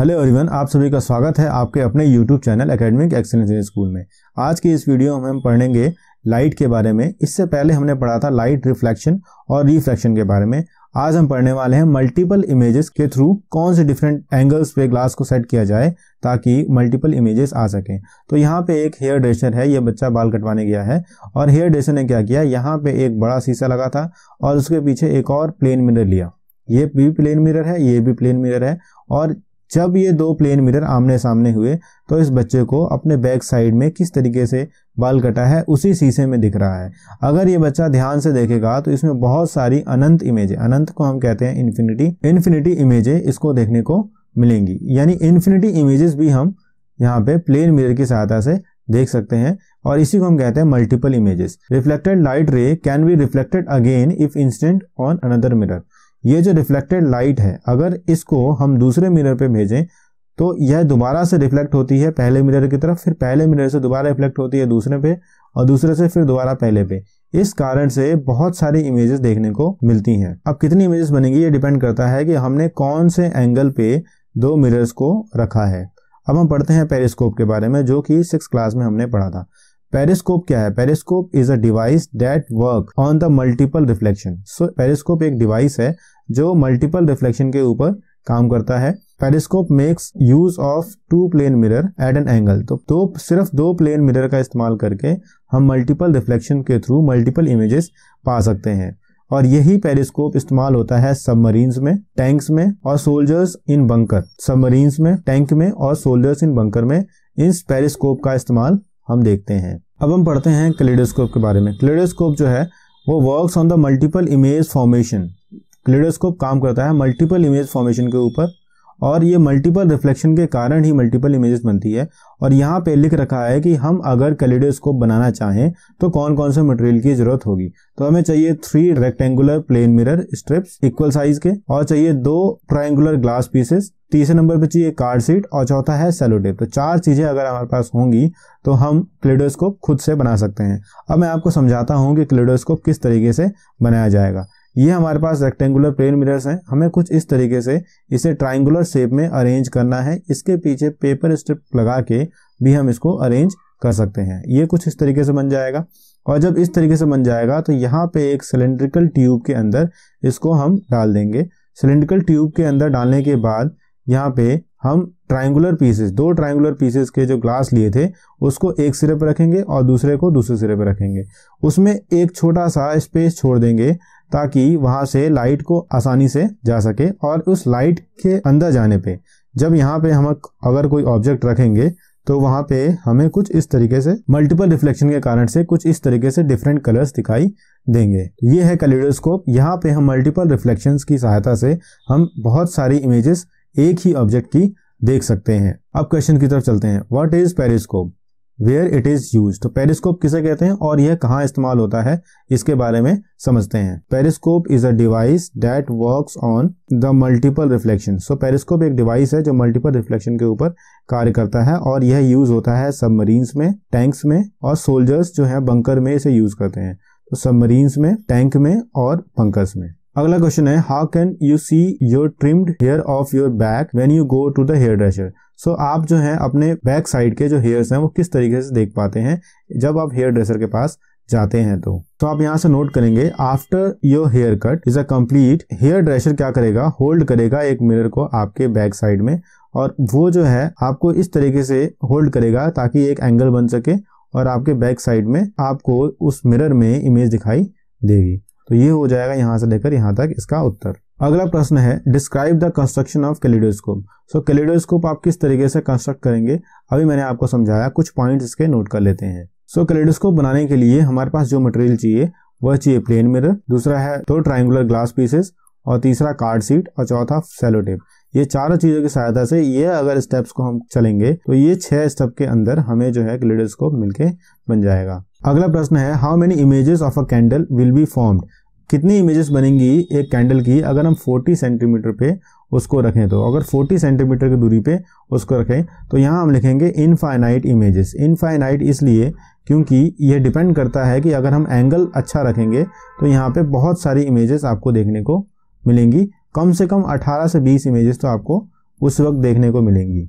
hello everyone आप सभी का स्वागत है आपके अपने YouTube channel academic excellence in school में आज की इस वीडियो में हम पढ़ेंगे लाइट के बारे में इससे पहले हमने पढ़ा था लाइट रिफ्लेक्शन और रिफ्लेक्शन के बारे में आज हम पढ़ने वाले हैं मल्टीपल इमेजेस के थ्रू कौन से डिफरेंट एंगल्स पे ग्लास को सेट किया जाए ताकि मल्टीपल इमेजेस आ सकें तो यहाँ पे एक हेयर ड्रेसर है ये बच्चा बाल कटवाने गया है और हेयर ड्रेसर ने क्या किया यहाँ पे एक बड़ा शीशा लगा था और उसके पीछे एक और प्लेन मिरर लिया ये भी प्लेन मिरर है ये भी प्लेन मिरर है और जब ये दो प्लेन मिरर आमने सामने हुए तो इस बच्चे को अपने बैक साइड में किस तरीके से बाल कटा है उसी शीशे में दिख रहा है अगर ये बच्चा ध्यान से देखेगा तो इसमें बहुत सारी अनंत इमेजे अनंत को हम कहते हैं इन्फिनिटी इन्फिनिटी इमेजे इसको देखने को मिलेंगी यानी इन्फिनिटी इमेजेस भी हम यहाँ पे प्लेन मिरर की सहायता से देख सकते हैं और इसी को हम कहते हैं multiple images reflected light ray can be reflected again if incident on another mirror ये जो रिफ्लेक्टेड लाइट है अगर इसको हम दूसरे मिरर पे भेजें तो यह दोबारा से रिफ्लेक्ट होती है पहले मिरर की तरफ फिर पहले मिरर से दोबारा रिफ्लेक्ट होती है दूसरे पे और दूसरे से फिर दोबारा पहले पे इस कारण से बहुत सारी इमेजेस देखने को मिलती हैं अब कितनी इमेजेस बनेगी ये डिपेंड करता है कि हमने कौन से एंगल पे दो मिरर्स को रखा है अब हम पढ़ते हैं पेरिस्कोप के बारे में जो कि सिक्स क्लास में हमने पढ़ा था पेरिस्कोप क्या है periscope is a device that work on the multiple reflection so periscope एक डिवाइस है जो मल्टीपल रिफ्लेक्शन के ऊपर काम करता है periscope makes use of two plane mirror at an angle तो दो सिर्फ दो प्लेन मिरर का इस्तेमाल करके हम मल्टीपल रिफ्लेक्शन के थ्रू मल्टीपल इमेजेस पा सकते हैं और यही पेरिस्कोप इस्तेमाल होता है सबमरीन्स में टैंक्स में और सोल्जर्स इन बंकर सबमरीन्स में टैंक में और सोल्जर्स इन बंकर में इस पेरिस्कोप का इस्तेमाल हम देखते हैं अब हम पढ़ते हैं क्लेडोस्कोप के बारे में क्लेडोस्कोप जो है वो works on the multiple image formation kaleidoscope काम करता है मल्टीपल इमेज फॉर्मेशन के ऊपर और ये मल्टीपल रिफ्लेक्शन के कारण ही मल्टीपल इमेजेस बनती है और यहाँ पे लिख रखा है कि हम अगर कैलिडोस्कोप बनाना चाहें तो कौन कौन से मटेरियल की जरूरत होगी तो हमें चाहिए three rectangular plane mirror strips equal size के और चाहिए दो ट्राइंगुलर ग्लास पीसेस तीसरे नंबर पे चाहिए कार्ड सीट और चौथा है सेलोटेप तो चार चीज़ें अगर हमारे पास होंगी तो हम क्लेडोस्कोप खुद से बना सकते हैं अब मैं आपको समझाता हूँ कि क्लेडोस्कोप किस तरीके से बनाया जाएगा ये हमारे पास रेक्टेंगुलर प्लेन मिरर्स हैं हमें कुछ इस तरीके से इसे ट्राइंगुलर शेप में अरेंज करना है इसके पीछे पेपर स्ट्रिप लगा के भी हम इसको अरेंज कर सकते हैं ये कुछ इस तरीके से बन जाएगा और जब इस तरीके से बन जाएगा तो यहाँ पे एक सिलेंड्रिकल ट्यूब के अंदर इसको हम डाल देंगे सिलेंड्रिकल ट्यूब के अंदर डालने के बाद यहाँ पे हम ट्राइंगुलर पीसेस दो ट्राइंगुलर पीसेस के जो ग्लास लिए थे उसको एक सिरे पर रखेंगे और दूसरे को दूसरे सिरे पर रखेंगे उसमें एक छोटा सा स्पेस छोड़ देंगे ताकि वहां से लाइट को आसानी से जा सके और उस लाइट के अंदर जाने पे जब यहाँ पे हम अगर कोई ऑब्जेक्ट रखेंगे तो वहां पे हमें कुछ इस तरीके से मल्टीपल रिफ्लेक्शन के कारण से कुछ इस तरीके से डिफरेंट कलर्स दिखाई देंगे ये है कलेडोस्कोप यहाँ पे हम मल्टीपल रिफ्लेक्शंस की सहायता से हम बहुत सारी इमेजेस एक ही ऑब्जेक्ट की देख सकते हैं अब क्वेश्चन की तरफ चलते हैं what is periscope where it is use तो पेरिस्कोप किसे कहते हैं और यह कहाँ इस्तेमाल होता है इसके बारे में समझते हैं periscope is a device that work on the multiple reflection so periscope एक डिवाइस है जो मल्टीपल रिफ्लेक्शन के ऊपर कार्य करता है और यह यूज होता है सबमरीन्स में टैंक्स में और सोल्जर्स जो है बंकर में इसे यूज करते हैं तो सबमरीन्स में टैंक में और बंकर्स में अगला क्वेश्चन है how can you see your trimmed hair of your back when you go to the hairdresser so आप जो है अपने बैक साइड के जो हेयर्स हैं वो किस तरीके से देख पाते हैं जब आप हेयर ड्रेसर के पास जाते हैं तो तो आप यहाँ से नोट करेंगे after your haircut is a complete hairdresser क्या करेगा होल्ड करेगा एक मिरर को आपके बैक साइड में और वो जो है आपको इस तरीके से होल्ड करेगा ताकि एक एंगल बन सके और आपके बैक साइड में आपको उस मिरर में इमेज दिखाई देगी तो ये हो जाएगा यहाँ से लेकर यहाँ तक इसका उत्तर अगला प्रश्न है describe the construction of kaleidoscope so kaleidoscope आप किस तरीके से कंस्ट्रक्ट करेंगे अभी मैंने आपको समझाया कुछ पॉइंट इसके नोट कर लेते हैं सो so, कैलिडोस्कोप बनाने के लिए हमारे पास जो मटेरियल चाहिए वह चाहिए प्लेन मिरर दूसरा है दो तो ट्राइंगुलर ग्लास पीसेस और तीसरा कार्ड सीट और चौथा सेलोटेप ये चारों चीजों की सहायता से ये अगर स्टेप्स को हम चलेंगे तो ये छह स्टेप के अंदर हमें जो है कैलिडोस्कोप मिलके बन जाएगा अगला प्रश्न है how many images of a candle will be formed कितनी इमेजेस बनेंगी एक कैंडल की अगर हम 40 सेंटीमीटर पे उसको रखें तो अगर 40 सेंटीमीटर की दूरी पे उसको रखें तो यहाँ हम लिखेंगे इनफाइनाइट इमेजेस इनफाइनाइट इसलिए क्योंकि यह डिपेंड करता है कि अगर हम एंगल अच्छा रखेंगे तो यहाँ पे बहुत सारी इमेजेस आपको देखने को मिलेंगी कम से कम 18 से 20 इमेजेस तो आपको उस वक्त देखने को मिलेंगी